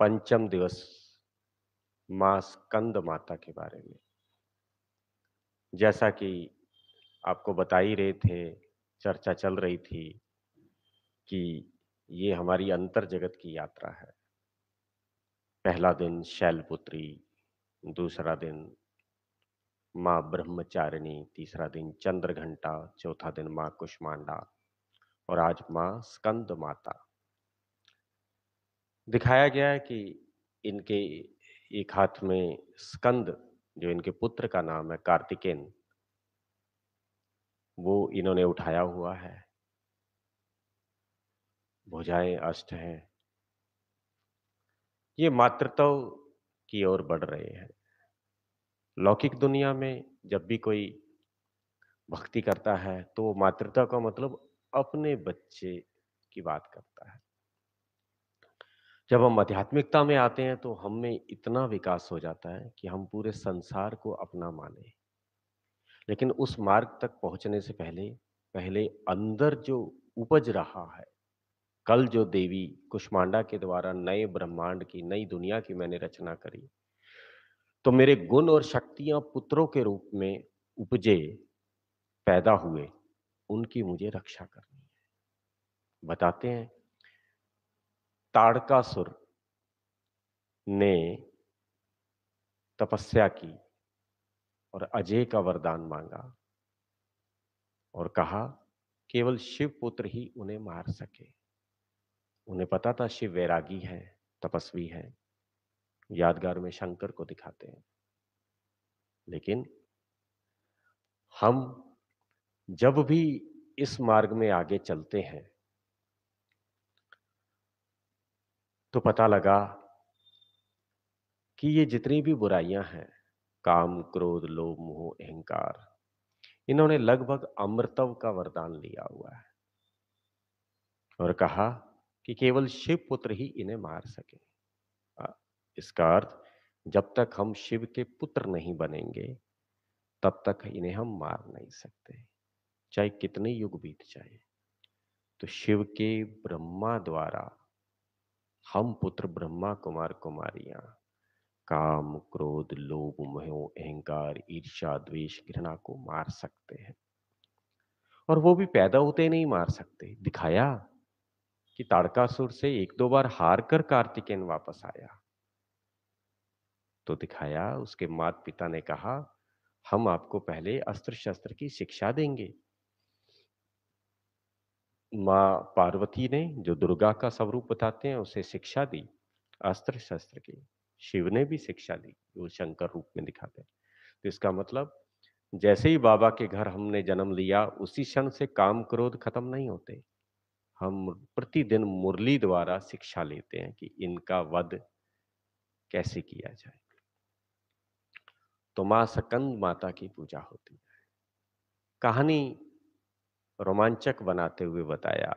पंचम दिवस मां स्कंद माता के बारे में जैसा कि आपको बता ही रहे थे चर्चा चल रही थी कि ये हमारी अंतर जगत की यात्रा है पहला दिन शैलपुत्री दूसरा दिन माँ ब्रह्मचारिणी तीसरा दिन चंद्र घंटा चौथा दिन माँ कुष्मांडा और आज माँ स्कंद माता दिखाया गया है कि इनके एक हाथ में स्कंद जो इनके पुत्र का नाम है कार्तिकेन वो इन्होंने उठाया हुआ है भुजाएं अष्ट हैं ये मातृत्व की ओर बढ़ रहे हैं लौकिक दुनिया में जब भी कोई भक्ति करता है तो मातृत्व का मतलब अपने बच्चे की बात करता है जब हम आध्यात्मिकता में आते हैं तो हम में इतना विकास हो जाता है कि हम पूरे संसार को अपना माने लेकिन उस मार्ग तक पहुंचने से पहले पहले अंदर जो उपज रहा है कल जो देवी कुष्मांडा के द्वारा नए ब्रह्मांड की नई दुनिया की मैंने रचना करी तो मेरे गुण और शक्तियां पुत्रों के रूप में उपजे पैदा हुए उनकी मुझे रक्षा करनी है बताते हैं ताड़कासुर ने तपस्या की और अजय का वरदान मांगा और कहा केवल शिव पुत्र ही उन्हें मार सके उन्हें पता था शिव वैरागी है तपस्वी है यादगार में शंकर को दिखाते हैं लेकिन हम जब भी इस मार्ग में आगे चलते हैं तो पता लगा कि ये जितनी भी बुराइयां हैं काम क्रोध लोभ मोह अहंकार इन्होंने लगभग अमृतव का वरदान लिया हुआ है और कहा कि केवल शिव पुत्र ही इन्हें मार सके इसका अर्थ जब तक हम शिव के पुत्र नहीं बनेंगे तब तक इन्हें हम मार नहीं सकते चाहे कितने युग बीत जाए तो शिव के ब्रह्मा द्वारा हम पुत्र ब्रह्मा कुमार कुमारियां काम क्रोध लोभ मोह अहंकार ईर्षा द्वेष घृणा को मार सकते हैं और वो भी पैदा होते नहीं मार सकते दिखाया कि ताड़कासुर से एक दो बार हार कर कार्तिकेन वापस आया तो दिखाया उसके माता पिता ने कहा हम आपको पहले अस्त्र शस्त्र की शिक्षा देंगे माँ पार्वती ने जो दुर्गा का स्वरूप बताते हैं उसे शिक्षा दी अस्त्र शस्त्र की शिव ने भी शिक्षा दी वो शंकर रूप में दिखाते हैं तो इसका मतलब जैसे ही बाबा के घर हमने जन्म लिया उसी क्षण से काम क्रोध खत्म नहीं होते हम प्रतिदिन मुरली द्वारा शिक्षा लेते हैं कि इनका वध कैसे किया जाए तो माँ सकंद माता की पूजा होती है कहानी रोमांचक बनाते हुए बताया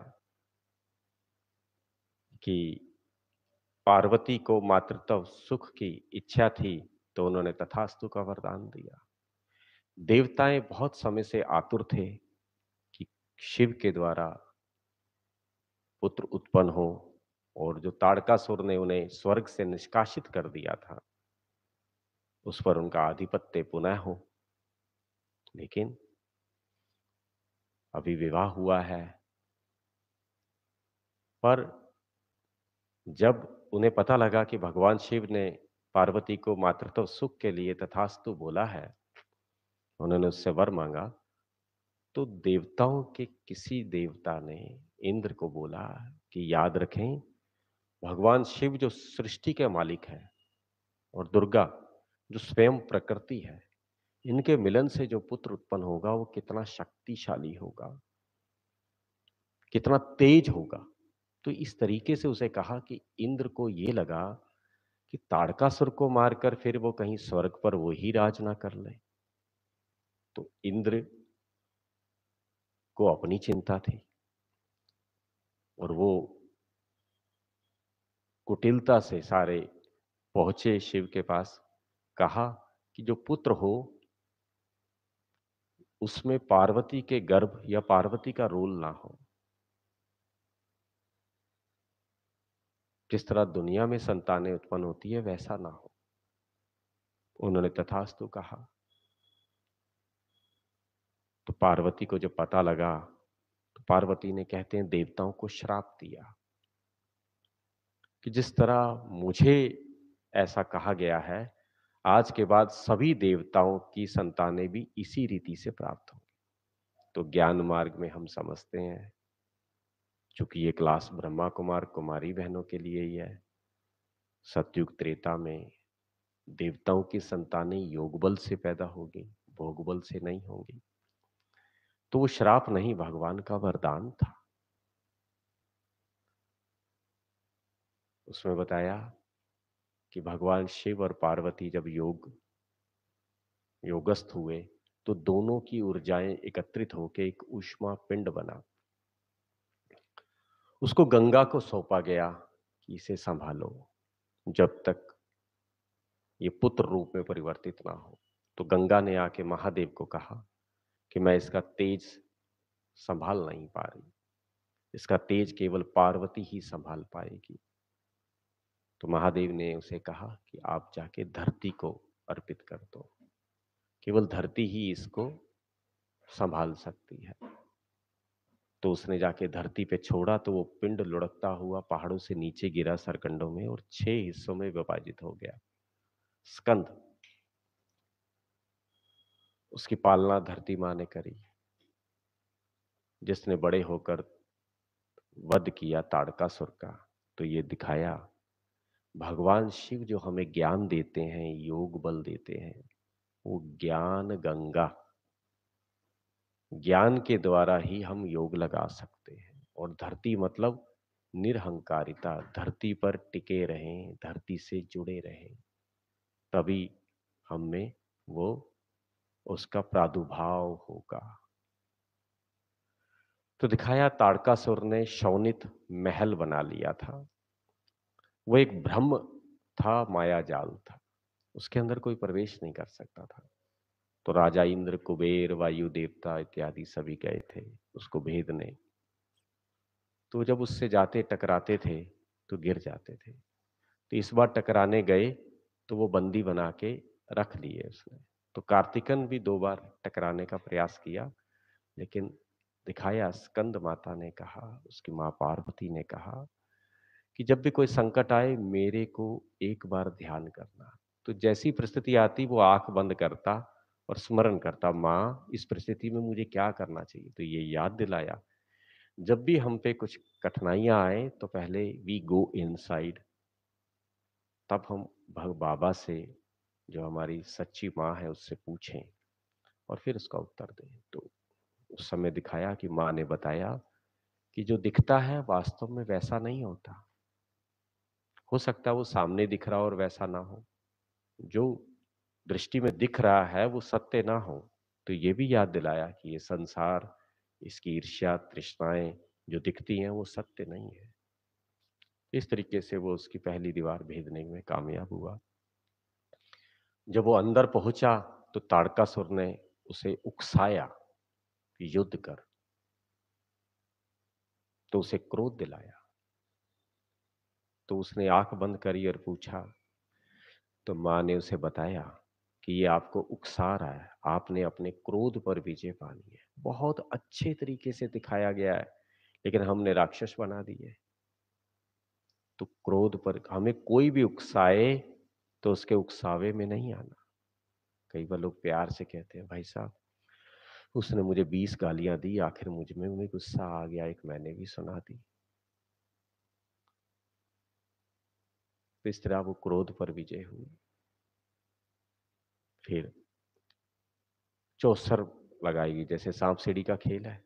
कि पार्वती को मातृत्व तो सुख की इच्छा थी तो उन्होंने तथास्तु का वरदान दिया देवताएं बहुत समय से आतुर थे कि शिव के द्वारा पुत्र उत्पन्न हो और जो ताड़कासुर ने उन्हें स्वर्ग से निष्कासित कर दिया था उस पर उनका आधिपत्य पुनः हो लेकिन अभी विवाह हुआ है पर जब उन्हें पता लगा कि भगवान शिव ने पार्वती को मातृत्व सुख के लिए तथास्तु बोला है उन्होंने उससे वर मांगा तो देवताओं के किसी देवता ने इंद्र को बोला कि याद रखें भगवान शिव जो सृष्टि के मालिक हैं और दुर्गा जो स्वयं प्रकृति है इनके मिलन से जो पुत्र उत्पन्न होगा वो कितना शक्तिशाली होगा कितना तेज होगा तो इस तरीके से उसे कहा कि इंद्र को ये लगा कि ताड़कासुर को मारकर फिर वो कहीं स्वर्ग पर वो ही राज ना कर ले तो इंद्र को अपनी चिंता थी और वो कुटिलता से सारे पहुंचे शिव के पास कहा कि जो पुत्र हो उसमें पार्वती के गर्भ या पार्वती का रोल ना हो जिस तरह दुनिया में संतानें उत्पन्न होती है वैसा ना हो उन्होंने तथास्तु कहा तो पार्वती को जब पता लगा तो पार्वती ने कहते हैं देवताओं को श्राप दिया कि जिस तरह मुझे ऐसा कहा गया है आज के बाद सभी देवताओं की संतानें भी इसी रीति से प्राप्त होंगी तो ज्ञान मार्ग में हम समझते हैं चूंकि ये क्लास ब्रह्मा कुमार कुमारी बहनों के लिए ही है सतयुग त्रेता में देवताओं की संतानें योग बल से पैदा होगी भोग बल से नहीं होगी तो वो श्राप नहीं भगवान का वरदान था उसमें बताया कि भगवान शिव और पार्वती जब योग योगस्थ हुए तो दोनों की ऊर्जाएं एकत्रित होकर एक ऊष्मा पिंड बना उसको गंगा को सौंपा गया कि इसे संभालो जब तक ये पुत्र रूप में परिवर्तित ना हो तो गंगा ने आके महादेव को कहा कि मैं इसका तेज संभाल नहीं पा रही इसका तेज केवल पार्वती ही संभाल पाएगी तो महादेव ने उसे कहा कि आप जाके धरती को अर्पित कर दो केवल धरती ही इसको संभाल सकती है तो उसने जाके धरती पे छोड़ा तो वो पिंड लुढ़कता हुआ पहाड़ों से नीचे गिरा सरकंडों में और छह हिस्सों में विभाजित हो गया स्कंद उसकी पालना धरती माँ ने करी जिसने बड़े होकर वध किया सुर का तो ये दिखाया भगवान शिव जो हमें ज्ञान देते हैं योग बल देते हैं वो ज्ञान गंगा ज्ञान के द्वारा ही हम योग लगा सकते हैं और धरती मतलब निरहंकारिता धरती पर टिके रहें धरती से जुड़े रहें तभी हम में वो उसका प्रादुर्भाव होगा तो दिखाया ताड़कासुर ने शौनित महल बना लिया था वो एक भ्रम था माया जाल था उसके अंदर कोई प्रवेश नहीं कर सकता था तो राजा इंद्र कुबेर वायु देवता इत्यादि सभी गए थे उसको भेदने तो जब उससे जाते टकराते थे तो गिर जाते थे तो इस बार टकराने गए तो वो बंदी बना के रख लिए उसने तो कार्तिकन भी दो बार टकराने का प्रयास किया लेकिन दिखाया स्कंद माता ने कहा उसकी माँ पार्वती ने कहा कि जब भी कोई संकट आए मेरे को एक बार ध्यान करना तो जैसी परिस्थिति आती वो आंख बंद करता और स्मरण करता माँ इस परिस्थिति में मुझे क्या करना चाहिए तो ये याद दिलाया जब भी हम पे कुछ कठिनाइयां आए तो पहले वी गो इन तब हम भग बाबा से जो हमारी सच्ची माँ है उससे पूछें और फिर उसका उत्तर दें तो उस समय दिखाया कि माँ ने बताया कि जो दिखता है वास्तव में वैसा नहीं होता हो सकता है वो सामने दिख रहा हो और वैसा ना हो जो दृष्टि में दिख रहा है वो सत्य ना हो तो ये भी याद दिलाया कि ये संसार इसकी ईर्ष्या तृष्णाएं जो दिखती हैं वो सत्य नहीं है इस तरीके से वो उसकी पहली दीवार भेदने में कामयाब हुआ जब वो अंदर पहुंचा तो ताड़कासुर ने उसे उकसाया युद्ध कर तो उसे क्रोध दिलाया तो उसने आंख बंद करी और पूछा तो माँ ने उसे बताया कि ये आपको उकसा रहा है आपने अपने क्रोध पर विजय पानी है बहुत अच्छे तरीके से दिखाया गया है लेकिन हमने राक्षस बना दिए तो क्रोध पर हमें कोई भी उकसाए तो उसके उकसावे में नहीं आना कई बार लोग प्यार से कहते हैं भाई साहब उसने मुझे बीस गालियां दी आखिर मुझ में भी गुस्सा आ गया एक मैंने भी सुना दी तो इस तरह वो क्रोध पर विजय हुई फिर चौसर लगाएगी जैसे सांप सीढ़ी का खेल है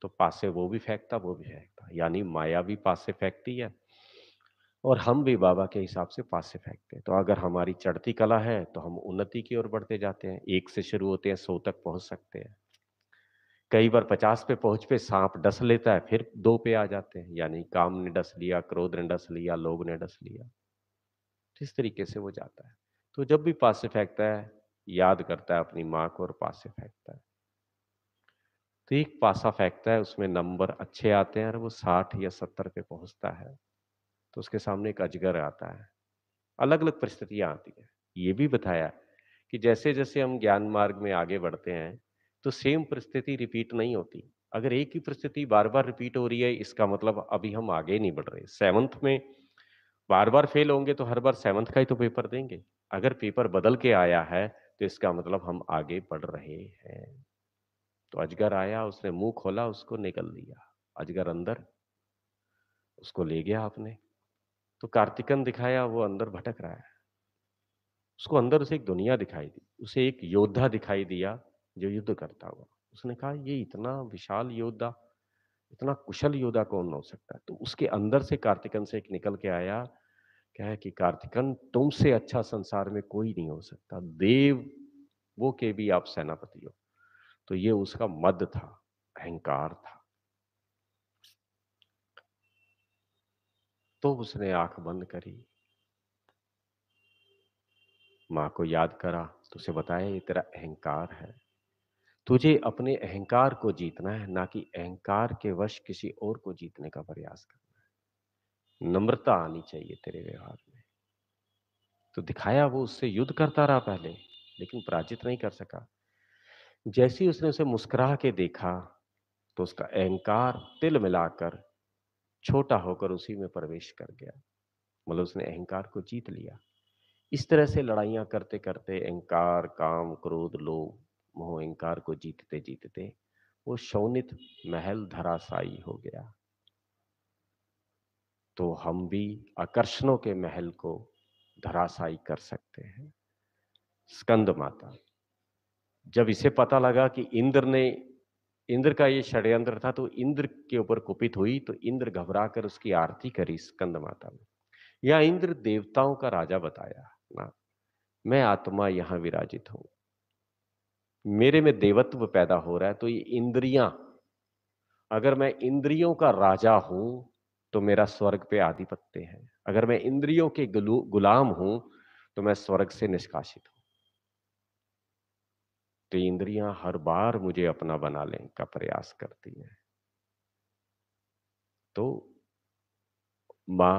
तो पास से वो भी फेंकता वो भी फेंकता यानी माया भी पास से फेंकती है और हम भी बाबा के हिसाब से पास से फेंकते हैं तो अगर हमारी चढ़ती कला है तो हम उन्नति की ओर बढ़ते जाते हैं एक से शुरू होते हैं सौ तक पहुंच सकते हैं कई बार पचास पे पहुंच पे सांप डस लेता है फिर दो पे आ जाते हैं यानी काम ने डस लिया क्रोध ने डस लिया लोग ने डस लिया इस तरीके से वो जाता है तो जब भी पासे फेंकता है याद करता है अपनी माँ को और से फेंकता है तो एक पासा फेंकता है उसमें नंबर अच्छे आते हैं और वो साठ या सत्तर पे पहुंचता है तो उसके सामने एक अजगर आता है अलग अलग परिस्थितियां आती हैं ये भी बताया कि जैसे जैसे हम ज्ञान मार्ग में आगे बढ़ते हैं तो सेम परिस्थिति रिपीट नहीं होती अगर एक ही परिस्थिति बार बार रिपीट हो रही है इसका मतलब अभी हम आगे नहीं बढ़ रहे सेवन्थ में बार बार फेल होंगे तो हर बार सेवंथ का ही तो पेपर देंगे अगर पेपर बदल के आया है तो इसका मतलब हम आगे बढ़ रहे हैं तो अजगर आया उसने मुंह खोला उसको निकल दिया अजगर अंदर उसको ले गया आपने तो कार्तिकन दिखाया वो अंदर भटक रहा है उसको अंदर उसे एक दुनिया दिखाई दी उसे एक योद्धा दिखाई दिया जो युद्ध करता हुआ उसने कहा ये इतना विशाल योद्धा इतना कुशल योद्धा कौन हो सकता तो उसके अंदर से कार्तिकन से एक निकल के आया क्या है कि कार्तिकन तुमसे अच्छा संसार में कोई नहीं हो सकता देव वो के भी आप सेनापति हो तो ये उसका मद था अहंकार था तो उसने आंख बंद करी मां को याद करा तो उसे बताया ये तेरा अहंकार है तुझे अपने अहंकार को जीतना है ना कि अहंकार के वश किसी और को जीतने का प्रयास करना है नम्रता आनी चाहिए तेरे व्यवहार में तो दिखाया वो उससे युद्ध करता रहा पहले लेकिन पराजित नहीं कर सका जैसे ही उसने उसे मुस्कुरा के देखा तो उसका अहंकार तिल मिलाकर छोटा होकर उसी में प्रवेश कर गया मतलब उसने अहंकार को जीत लिया इस तरह से लड़ाइयां करते करते अहंकार काम क्रोध लोभ मोह अहंकार को जीतते जीतते वो शौनित महल धराशायी हो गया तो हम भी आकर्षणों के महल को धराशायी कर सकते हैं स्कंद माता जब इसे पता लगा कि इंद्र ने इंद्र का ये षड्यंत्र था तो इंद्र के ऊपर कुपित हुई तो इंद्र घबरा कर उसकी आरती करी स्कंद माता ने या इंद्र देवताओं का राजा बताया ना मैं आत्मा यहां विराजित हूं मेरे में देवत्व पैदा हो रहा है तो ये इंद्रियां अगर मैं इंद्रियों का राजा हूं तो मेरा स्वर्ग पे आधिपत्य है अगर मैं इंद्रियों के गुलाम हूं तो मैं स्वर्ग से निष्कासित हूं तो इंद्रियां हर बार मुझे अपना बना लेने का प्रयास करती है तो मां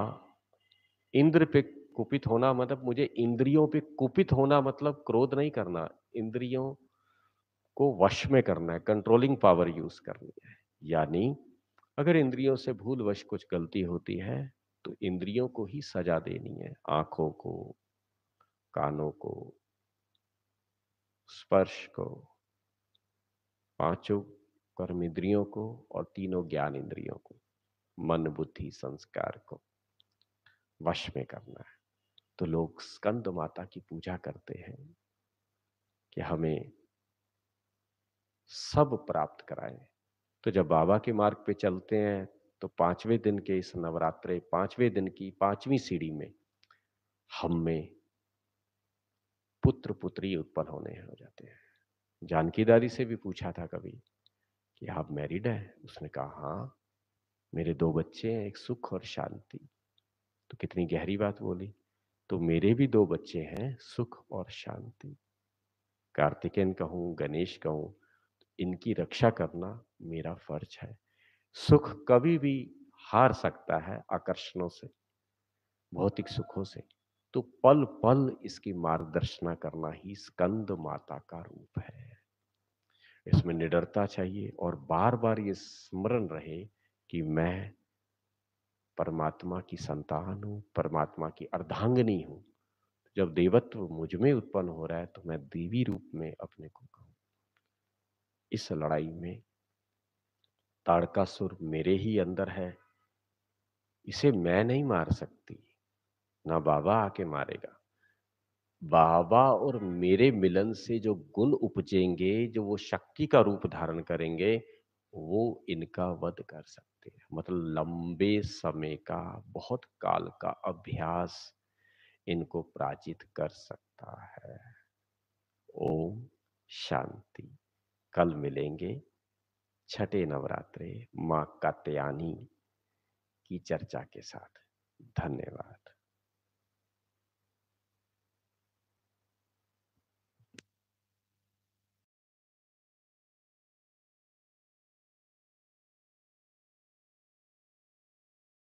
इंद्र पे कुपित होना मतलब मुझे इंद्रियों पे कुपित होना मतलब क्रोध नहीं करना इंद्रियों को वश में करना है कंट्रोलिंग पावर यूज करनी है यानी अगर इंद्रियों से भूलवश कुछ गलती होती है तो इंद्रियों को ही सजा देनी है आंखों को कानों को स्पर्श को पांचों कर्म इंद्रियों को और तीनों ज्ञान इंद्रियों को मन बुद्धि संस्कार को वश में करना है तो लोग स्कंद माता की पूजा करते हैं कि हमें सब प्राप्त कराए तो जब बाबा के मार्ग पे चलते हैं तो पांचवें दिन के इस नवरात्रे पांचवें दिन की पांचवी सीढ़ी में हम में पुत्र पुत्री उत्पन्न होने हो जाते हैं जानकीदारी से भी पूछा था कभी कि आप मैरिड हैं उसने कहा हाँ मेरे दो बच्चे हैं एक सुख और शांति तो कितनी गहरी बात बोली तो मेरे भी दो बच्चे हैं सुख और शांति कार्तिकेन कहूँ गणेश कहूँ इनकी रक्षा करना मेरा फर्ज है सुख कभी भी हार सकता है आकर्षणों से भौतिक सुखों से तो पल पल इसकी मार्गदर्शना करना ही स्कंद माता का रूप है इसमें निडरता चाहिए और बार बार ये स्मरण रहे कि मैं परमात्मा की संतान हूँ परमात्मा की अर्धांगनी हूं जब देवत्व मुझ में उत्पन्न हो रहा है तो मैं देवी रूप में अपने को इस लड़ाई में ताड़कासुर मेरे ही अंदर है इसे मैं नहीं मार सकती ना बाबा आके मारेगा बाबा और मेरे मिलन से जो गुण उपजेंगे जो वो शक्ति का रूप धारण करेंगे वो इनका वध कर सकते हैं मतलब लंबे समय का बहुत काल का अभ्यास इनको पराजित कर सकता है ओम शांति कल मिलेंगे छठे नवरात्रे माँ कात्यानी की चर्चा के साथ धन्यवाद